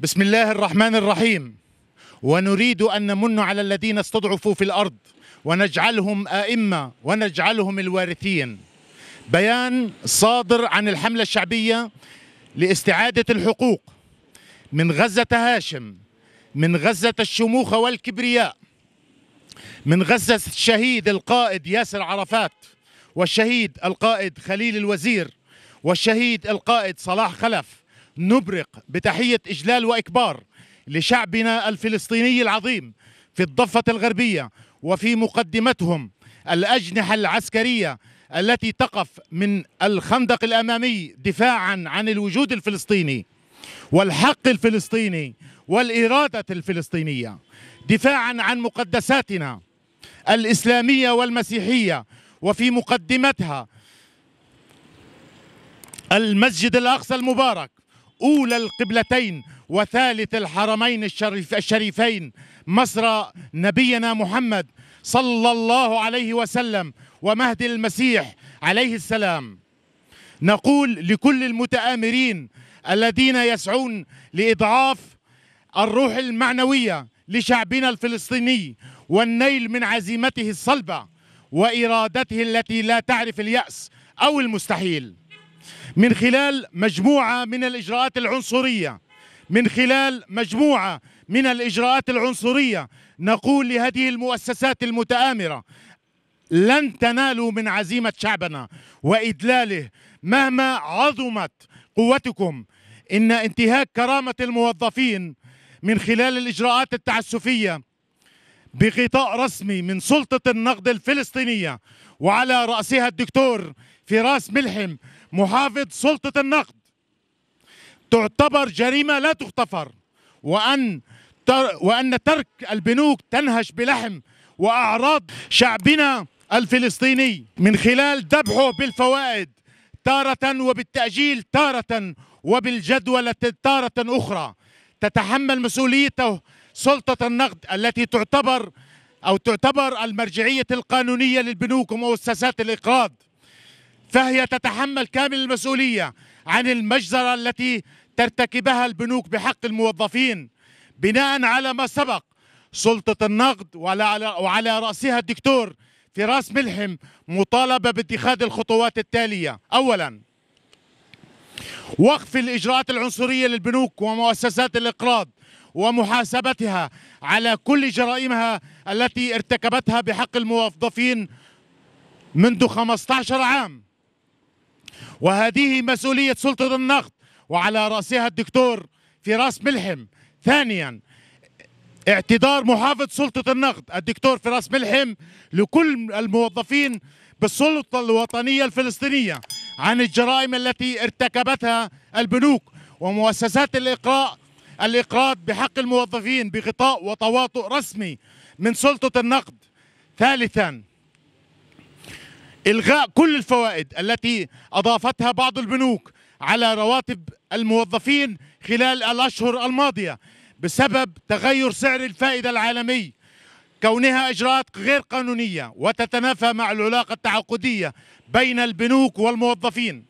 بسم الله الرحمن الرحيم ونريد أن نمن على الذين استضعفوا في الأرض ونجعلهم أئمة ونجعلهم الوارثين بيان صادر عن الحملة الشعبية لاستعادة الحقوق من غزة هاشم من غزة الشموخ والكبرياء من غزة الشهيد القائد ياسر عرفات والشهيد القائد خليل الوزير والشهيد القائد صلاح خلف نبرق بتحية إجلال وإكبار لشعبنا الفلسطيني العظيم في الضفة الغربية وفي مقدمتهم الأجنحة العسكرية التي تقف من الخندق الأمامي دفاعا عن الوجود الفلسطيني والحق الفلسطيني والإرادة الفلسطينية دفاعا عن مقدساتنا الإسلامية والمسيحية وفي مقدمتها المسجد الأقصى المبارك أولى القبلتين وثالث الحرمين الشريف الشريفين مصر نبينا محمد صلى الله عليه وسلم ومهد المسيح عليه السلام نقول لكل المتآمرين الذين يسعون لإضعاف الروح المعنوية لشعبنا الفلسطيني والنيل من عزيمته الصلبة وإرادته التي لا تعرف اليأس أو المستحيل من خلال مجموعة من الإجراءات العنصرية من خلال مجموعة من الإجراءات العنصرية نقول لهذه المؤسسات المتآمرة لن تنالوا من عزيمة شعبنا وإدلاله مهما عظمت قوتكم إن انتهاك كرامة الموظفين من خلال الإجراءات التعسفية بغطاء رسمي من سلطة النقد الفلسطينية وعلى رأسها الدكتور فراس ملحم محافظ سلطة النقد تعتبر جريمة لا تغتفر وأن وأن ترك البنوك تنهش بلحم وأعراض شعبنا الفلسطيني من خلال ذبحه بالفوائد تارة وبالتأجيل تارة وبالجدولة تارة أخرى تتحمل مسؤوليته سلطة النقد التي تعتبر أو تعتبر المرجعية القانونية للبنوك ومؤسسات الإقراض فهي تتحمل كامل المسؤولية عن المجزرة التي ترتكبها البنوك بحق الموظفين بناء على ما سبق سلطة النقد وعلى رأسها الدكتور فراس ملحم مطالبة باتخاذ الخطوات التالية أولا وقف الإجراءات العنصرية للبنوك ومؤسسات الإقراض ومحاسبتها على كل جرائمها التي ارتكبتها بحق الموظفين منذ 15 عام وهذه مسؤولية سلطة النقد وعلى رأسها الدكتور فراس ملحم ثانيا اعتذار محافظ سلطة النقد الدكتور فراس ملحم لكل الموظفين بالسلطة الوطنية الفلسطينية عن الجرائم التي ارتكبتها البنوك ومؤسسات الإقراء الإقراض بحق الموظفين بغطاء وتواطؤ رسمي من سلطة النقد ثالثا إلغاء كل الفوائد التي أضافتها بعض البنوك على رواتب الموظفين خلال الأشهر الماضية بسبب تغير سعر الفائدة العالمي كونها إجراءات غير قانونية وتتنافى مع العلاقة التعاقدية بين البنوك والموظفين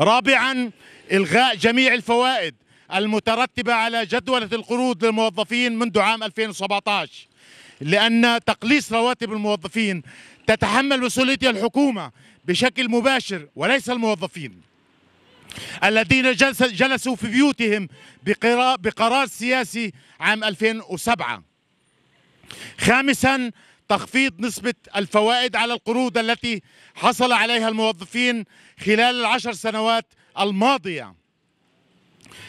رابعا إلغاء جميع الفوائد المترتبة على جدولة القروض للموظفين منذ عام 2017 لأن تقليص رواتب الموظفين تتحمل مسؤوليتها الحكومة بشكل مباشر وليس الموظفين الذين جلسوا في بيوتهم بقرار سياسي عام 2007 خامساً تخفيض نسبة الفوائد على القروض التي حصل عليها الموظفين خلال العشر سنوات الماضية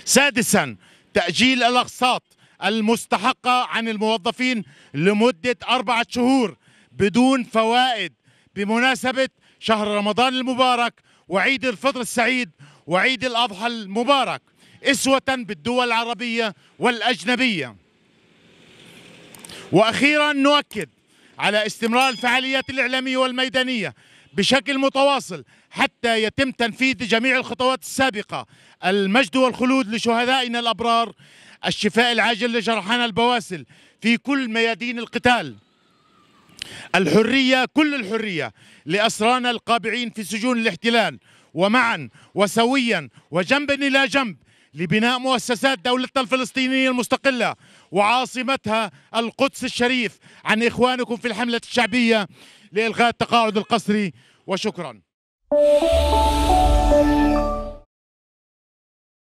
سادسا تأجيل الأقساط المستحقة عن الموظفين لمدة أربعة شهور بدون فوائد بمناسبة شهر رمضان المبارك وعيد الفطر السعيد وعيد الأضحى المبارك إسوة بالدول العربية والأجنبية وأخيرا نؤكد على استمرار الفعاليات الإعلامية والميدانية بشكل متواصل حتى يتم تنفيذ جميع الخطوات السابقة المجد والخلود لشهدائنا الأبرار الشفاء العاجل لجرحانا البواسل في كل ميادين القتال الحرية كل الحرية لأسرانا القابعين في سجون الاحتلال ومعا وسويا وجنبا إلى جنب لبناء مؤسسات دولتنا الفلسطينية المستقلة وعاصمتها القدس الشريف عن إخوانكم في الحملة الشعبية لإلغاء التقاعد القسري وشكرا